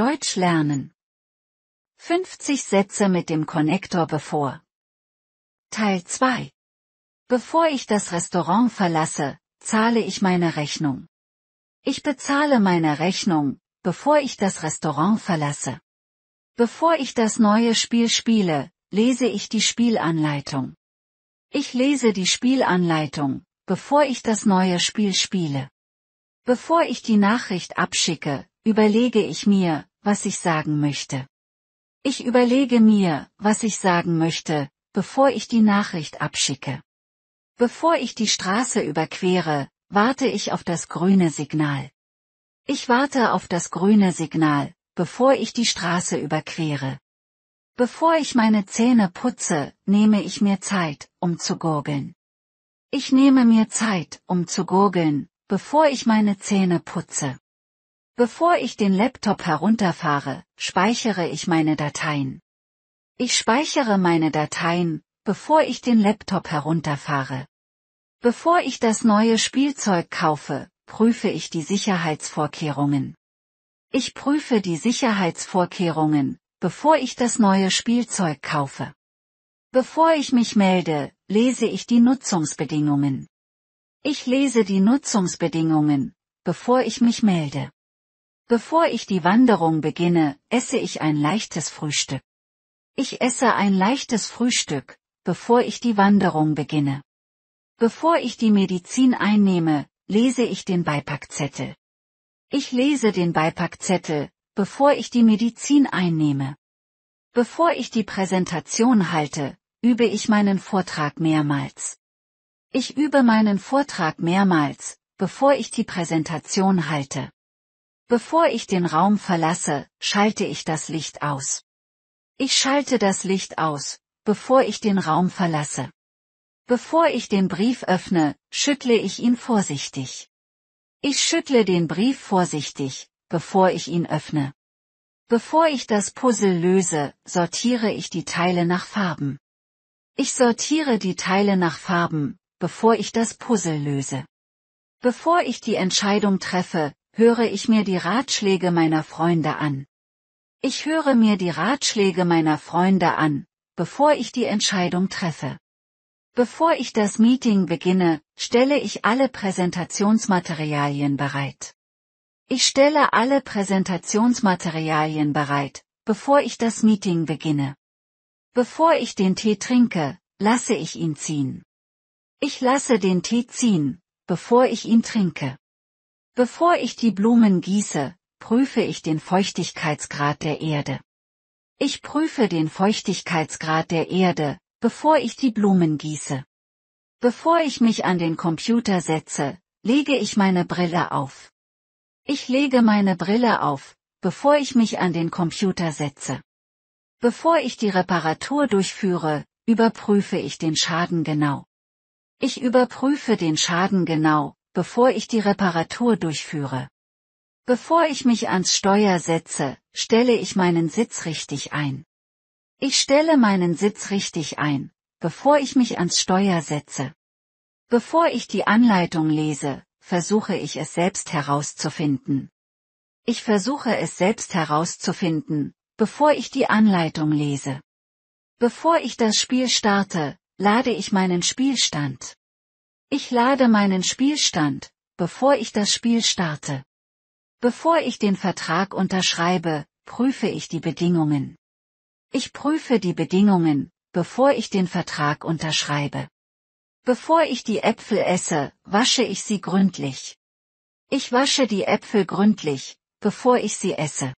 Deutsch lernen. 50 Sätze mit dem Konnektor bevor. Teil 2. Bevor ich das Restaurant verlasse, zahle ich meine Rechnung. Ich bezahle meine Rechnung, bevor ich das Restaurant verlasse. Bevor ich das neue Spiel spiele, lese ich die Spielanleitung. Ich lese die Spielanleitung, bevor ich das neue Spiel spiele. Bevor ich die Nachricht abschicke, überlege ich mir, was ich sagen möchte. Ich überlege mir, was ich sagen möchte, bevor ich die Nachricht abschicke. Bevor ich die Straße überquere, warte ich auf das grüne Signal. Ich warte auf das grüne Signal, bevor ich die Straße überquere. Bevor ich meine Zähne putze, nehme ich mir Zeit, um zu gurgeln. Ich nehme mir Zeit, um zu gurgeln, bevor ich meine Zähne putze. Bevor ich den Laptop herunterfahre, speichere ich meine Dateien. Ich speichere meine Dateien, bevor ich den Laptop herunterfahre. Bevor ich das neue Spielzeug kaufe, prüfe ich die Sicherheitsvorkehrungen. Ich prüfe die Sicherheitsvorkehrungen, bevor ich das neue Spielzeug kaufe. Bevor ich mich melde, lese ich die Nutzungsbedingungen. Ich lese die Nutzungsbedingungen, bevor ich mich melde. Bevor ich die Wanderung beginne, esse ich ein leichtes Frühstück. Ich esse ein leichtes Frühstück, bevor ich die Wanderung beginne. Bevor ich die Medizin einnehme, lese ich den Beipackzettel. Ich lese den Beipackzettel, bevor ich die Medizin einnehme. Bevor ich die Präsentation halte, übe ich meinen Vortrag mehrmals. Ich übe meinen Vortrag mehrmals, bevor ich die Präsentation halte. Bevor ich den Raum verlasse, schalte ich das Licht aus. Ich schalte das Licht aus, bevor ich den Raum verlasse. Bevor ich den Brief öffne, schüttle ich ihn vorsichtig. Ich schüttle den Brief vorsichtig, bevor ich ihn öffne. Bevor ich das Puzzle löse, sortiere ich die Teile nach Farben. Ich sortiere die Teile nach Farben, bevor ich das Puzzle löse. Bevor ich die Entscheidung treffe, höre ich mir die Ratschläge meiner Freunde an. Ich höre mir die Ratschläge meiner Freunde an, bevor ich die Entscheidung treffe. Bevor ich das Meeting beginne, stelle ich alle Präsentationsmaterialien bereit. Ich stelle alle Präsentationsmaterialien bereit, bevor ich das Meeting beginne. Bevor ich den Tee trinke, lasse ich ihn ziehen. Ich lasse den Tee ziehen, bevor ich ihn trinke. Bevor ich die Blumen gieße, prüfe ich den Feuchtigkeitsgrad der Erde. Ich prüfe den Feuchtigkeitsgrad der Erde, bevor ich die Blumen gieße. Bevor ich mich an den Computer setze, lege ich meine Brille auf. Ich lege meine Brille auf, bevor ich mich an den Computer setze. Bevor ich die Reparatur durchführe, überprüfe ich den Schaden genau. Ich überprüfe den Schaden genau, bevor ich die Reparatur durchführe. Bevor ich mich ans Steuer setze, stelle ich meinen Sitz richtig ein. Ich stelle meinen Sitz richtig ein, bevor ich mich ans Steuer setze. Bevor ich die Anleitung lese, versuche ich es selbst herauszufinden. Ich versuche es selbst herauszufinden, bevor ich die Anleitung lese. Bevor ich das Spiel starte, lade ich meinen Spielstand. Ich lade meinen Spielstand, bevor ich das Spiel starte. Bevor ich den Vertrag unterschreibe, prüfe ich die Bedingungen. Ich prüfe die Bedingungen, bevor ich den Vertrag unterschreibe. Bevor ich die Äpfel esse, wasche ich sie gründlich. Ich wasche die Äpfel gründlich, bevor ich sie esse.